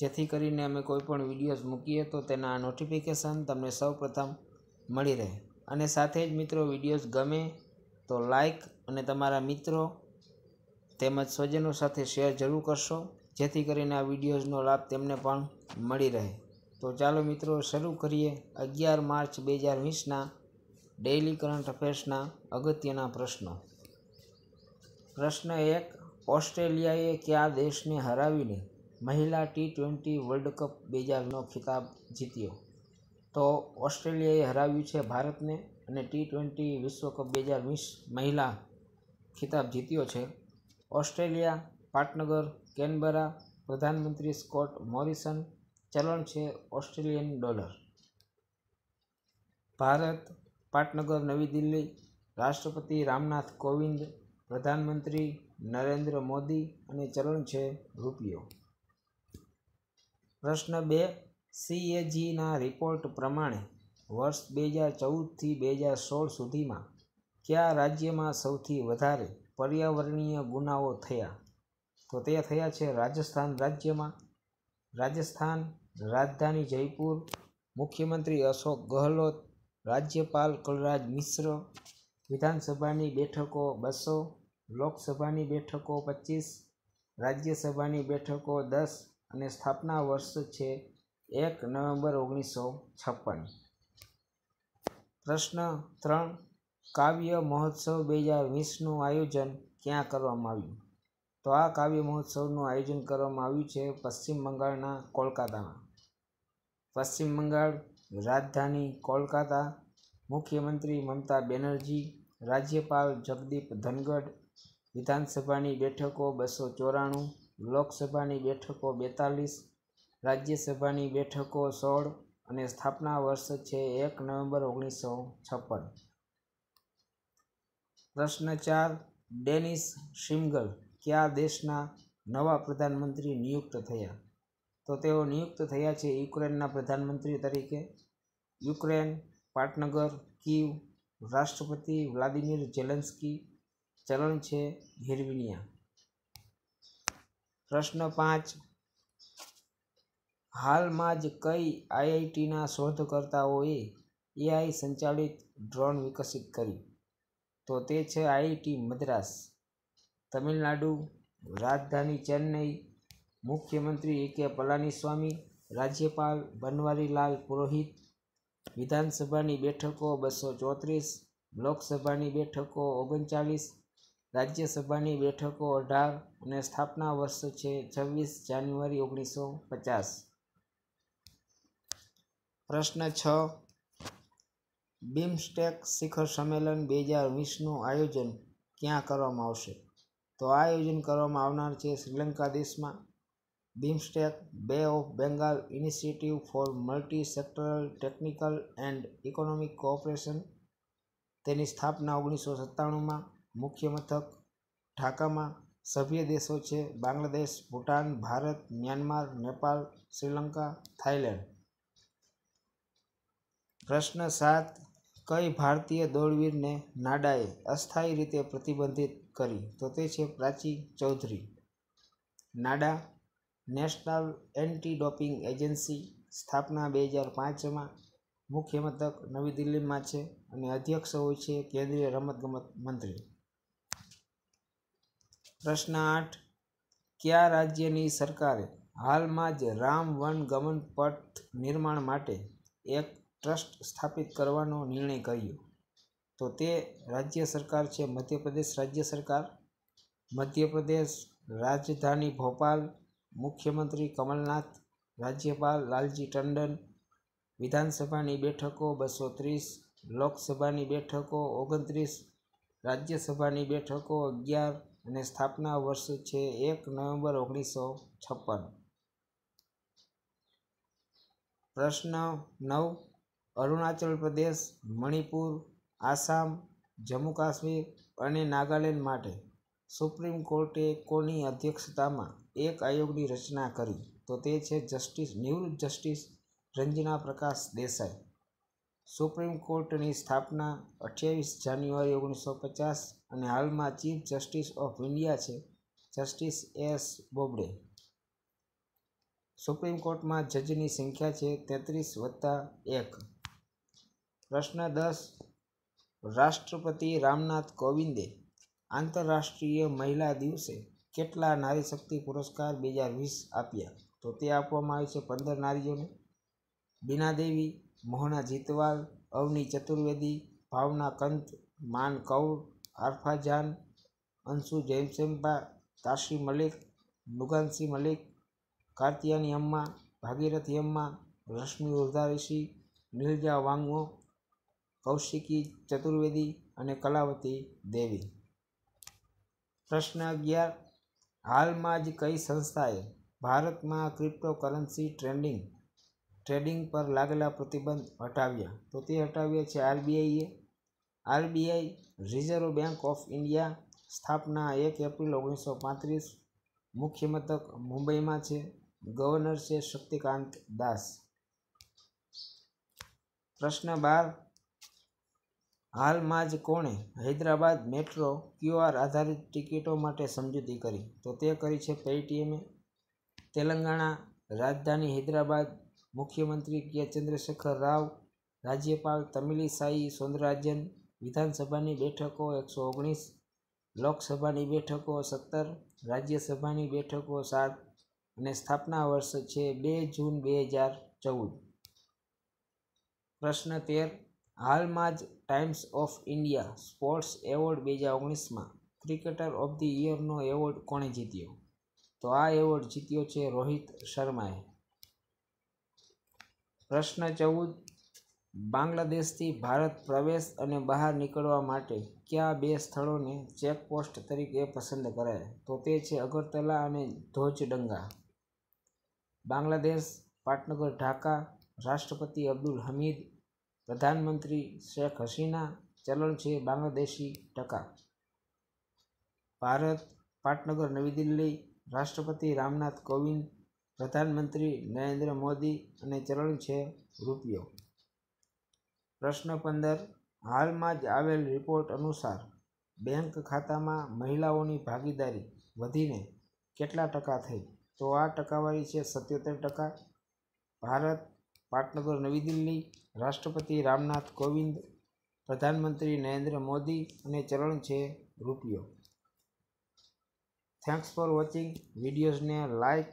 જેથી કરીને અમે કોઈ પણ વિડીયોઝ મૂકીએ તો તેના નોટિફિકેશન તમને સૌપ્રથમ મળી રહે અને સાથે જ મિત્રો વિડીયોઝ ગમે તો લાઇક અને તમારા મિત્રો તેમજ સ્વજનો સાથે શેર જરૂર કરશો જેથી કરીને આ વિડીયોઝનો લાભ તેમને પણ મળી રહે તો ચાલો મિત્રો શરૂ કરીએ અગિયાર માર્ચ બે હજાર વીસના ડેઇલી કરંટ અફેર્સના અગત્યના પ્રશ્નો પ્રશ્ન એક ઓસ્ટ્રેલિયાએ કયા દેશને હરાવીને મહિલા ટી ટ્વેન્ટી વર્લ્ડ કપ બે હજારનો ખિતાબ જીત્યો તો ઓસ્ટ્રેલિયાએ હરાવ્યું છે ભારતને અને ટી ટ્વેન્ટી વિશ્વકપ બે હજાર વીસ મહિલા ખિતાબ જીત્યો છે ઓસ્ટ્રેલિયા પાટનગર કેનબરા પ્રધાનમંત્રી સ્કોટ મોરિસન ચલણ છે ઓસ્ટ્રેલિયન ડોલર ભારત પાટનગર નવી દિલ્હી રાષ્ટ્રપતિ રામનાથ કોવિંદ પ્રધાનમંત્રી નરેન્દ્ર મોદી અને ચલણ છે રૂપિયો પ્રશ્ન બે સીએજીના રિપોર્ટ પ્રમાણે વર્ષ બે હજાર ચૌદથી બે હજાર સોળ સુધીમાં કયા રાજ્યમાં સૌથી વધારે પર્યાવરણીય ગુનાઓ થયા તો તે થયા છે રાજસ્થાન રાજ્યમાં રાજસ્થાન રાજધાની જયપુર મુખ્યમંત્રી અશોક ગહલોત રાજ્યપાલ કલરાજ મિશ્ર વિધાનસભાની બેઠકો બસો લોકસભાની બેઠકો પચીસ રાજ્યસભાની બેઠકો દસ અને સ્થાપના વર્ષ છે એક નવેમ્બર ઓગણીસો છપ્પન પ્રશ્ન ત્રણ કાવ્ય મહોત્સવ બે હજાર વીસનું આયોજન ક્યાં કરવામાં આવ્યું તો આ કાવ્ય મહોત્સવનું આયોજન કરવામાં આવ્યું છે પશ્ચિમ બંગાળના કોલકાતામાં પશ્ચિમ બંગાળ રાજધાની કોલકાતા મુખ્યમંત્રી મમતા બેનર્જી રાજ્યપાલ જગદીપ ધનગઢ વિધાનસભાની બેઠકો બસો ચોરાણું લોકસભાની બેઠકો બેતાલીસ રાજ્યસભાની બેઠકો સોળ અને સ્થાપના વર્ષ છે એક નવેમ્બર ઓગણીસો છપ્પન પ્રશ્ન ચાર ડેનિસ શિમગલ કયા દેશના નવા પ્રધાનમંત્રી નિયુક્ત થયા તો તેઓ નિયુક્ત થયા છે યુક્રેનના પ્રધાનમંત્રી તરીકે યુક્રેન પાટનગર કીવ રાષ્ટ્રપતિ વ્લાદિમીર ઝેલેન્સ્કી ચલણ છે હિરવિનિયા પ્રશ્ન પાંચ હાલમાં જ કઈ આઈઆઈટીના શોધકર્તાઓએ એઆઈ સંચાલિત ડ્રોન વિકસિત કરી તો તે છે આઈઆઈટી મદ્રાસ તમિલનાડુ રાજધાની ચેન્નઈ મુખ્યમંત્રી એ કે પલાનીસ્વામી રાજ્યપાલ બનવારીલાલ પુરોહિત વિધાનસભાની બેઠકો બસો ચોત્રીસ લોકસભાની બેઠકો ઓગણચાલીસ રાજ્યસભાની બેઠકો અઢાર અને સ્થાપના વર્ષ છે છવ્વીસ જાન્યુઆરી ઓગણીસો પચાસ પ્રશ્ન છ બિમસ્ટેક શિખર સંમેલન બે હજાર વીસનું આયોજન ક્યાં કરવામાં આવશે તો આ આયોજન કરવામાં આવનાર છે શ્રીલંકા દેશમાં BIMSTEC bay of Bengal initiative for multi sectoral technical and economic cooperation તેની સ્થાપના ઓગણીસો સત્તાણુંમાં મુખ્ય મથક ઢાકામાં સભ્ય દેશો છે બાંગ્લાદેશ ભૂટાન ભારત મ્યાનમાર નેપાળ શ્રીલંકા થાઇલેન્ડ પ્રશ્ન સાત કઈ ભારતીય દોડવીરને નાડાએ અસ્થાયી રીતે પ્રતિબંધિત કરી તો તે છે Prachi Chaudhary NADA national anti doping agency સ્થાપના બે હજાર પાંચમાં મુખ્ય મથક નવી દિલ્હીમાં છે અને અધ્યક્ષ હોય છે કેન્દ્રીય રમતગમત મંત્રી પ્રશ્ન આઠ કયા રાજ્યની સરકારે હાલમાં જ રામ વનગમન પથ નિર્માણ માટે એક ટ્રસ્ટ સ્થાપિત કરવાનો નિર્ણય કર્યો તો તે રાજ્ય સરકાર છે મધ્યપ્રદેશ રાજ્ય સરકાર મધ્યપ્રદેશ રાજધાની ભોપાલ મુખ્યમંત્રી કમલનાથ રાજ્યપાલ લાલજી ટંડન વિધાનસભાની બેઠકો બસો ત્રીસ લોકસભાની બેઠકો ઓગણત્રીસ રાજ્યસભાની બેઠકો અગિયાર અને સ્થાપના વર્ષ છે એક નવેમ્બર ઓગણીસો છપ્પન પ્રશ્ન નવ અરુણાચલ પ્રદેશ મણિપુર આસામ જમ્મુ કાશ્મીર અને નાગાલેન્ડ માટે સુપ્રીમ કોર્ટે કોની અધ્યક્ષતામાં એક આયોગની રચના કરી તો તે છે જસ્ટિસ નિવૃત્ત જસ્ટિસ રંજના પ્રકાશ દેસાઈ સુપ્રીમ કોર્ટની સ્થાપના અઠ્યાવીસ જાન્યુઆરી ઓગણીસો પચાસ અને હાલમાં ચીફ જસ્ટિસ ઓફ ઇન્ડિયા છે જસ્ટિસ એસ બોબડે સુપ્રીમ કોર્ટમાં જજની સંખ્યા છે તેત્રીસ વત્તા એક પ્રશ્ન દસ રાષ્ટ્રપતિ રામનાથ કોવિંદે આંતરરાષ્ટ્રીય મહિલા દિવસે કેટલા નારી શક્તિ પુરસ્કાર બે હજાર વીસ આપ્યા તો તે આપવામાં આવે છે પંદર નારીઓને બીના મોહના જીતવાલ અવની ચતુર્વેદી ભાવના કંત માન કૌર આરફા જાન અંશુ જયમસેમ્બા તાશી મલિક નુગાંશી મલિક કાર્તિયાની અમ્મા ભાગીરથી અમ્મા રશ્મિ ઉર્ધારીશી નીલજા વાંગો કૌશિકી ચતુર્વેદી અને કલાવતી દેવી પ્રશ્ન અગિયાર હાલમાં જ કઈ સંસ્થાએ ભારતમાં ક્રિપ્ટોકરન્સી ટ્રેન્ડિંગ ટ્રેડિંગ પર લાગેલા પ્રતિબંધ હટાવ્યા તો તે હટાવ્યા છે આરબીઆઈએ RBI reserve bank of India સ્થાપના એક એપ્રિલ ઓગણીસો પાંત્રીસ મુખ્ય મથક મુંબઈમાં છે ગવર્નર છે શક્તિકાંત દાસ પ્રશ્ન બાર હાલમાં જ કોણે હૈદરાબાદ મેટ્રો ક્યુઆર આધારિત ટિકિટો માટે સમજૂતી કરી તો તે કરી છે પેટીએમે તેલંગાણા રાજધાની હૈદરાબાદ મુખ્યમંત્રી કે ચંદ્રશેખર રાવ રાજ્યપાલ તમિલિસાઈ સૌંદરાજન વિધાનસભાની બેઠકો એકસો ઓગણીસ લોકસભાની બેઠકો સત્તર રાજ્યસભાની બેઠકો સાત અને સ્થાપના વર્ષ છે બે જૂન બે હજાર ચૌદ પ્રશ્ન તેર હાલમાં જ Times of India sports award બે હજાર ઓગણીસમાં ક્રિકેટર ઓફ ધી યરનો એવોર્ડ કોણે જીત્યો તો આ એવોર્ડ જીત્યો છે રોહિત શર્માએ પ્રશ્ન ચૌદ બાંગ્લાદેશથી ભારત પ્રવેશ અને બહાર નીકળવા માટે કયા બે સ્થળોને ચેકપોસ્ટ તરીકે પસંદ કરાય તો તે છે અગરતલા અને ધોજડંગા બાંગ્લાદેશ પાટનગર ઢાકા રાષ્ટ્રપતિ અબ્દુલ હમીદ પ્રધાનમંત્રી શેખ હસીના ચલણ છે બાંગ્લાદેશી ટકા ભારત પાટનગર નવી દિલ્હી રાષ્ટ્રપતિ રામનાથ કોવિંદ પ્રધાનમંત્રી નરેન્દ્ર મોદી અને ચરણ છે રૂપિયો પ્રશ્ન પંદર હાલમાં જ આવેલ રિપોર્ટ અનુસાર બેંક ખાતામાં મહિલાઓની ભાગીદારી વધીને કેટલા ટકા થઈ તો આ ટકાવારી છે સત્યોતેર ટકા ભારત પાટનગર નવી દિલ્હી રાષ્ટ્રપતિ રામનાથ કોવિંદ પ્રધાનમંત્રી નરેન્દ્ર મોદી અને ચરણ છે રૂપિયો થેન્ક્સ ફોર વોચિંગ વિડીયોઝને લાઇક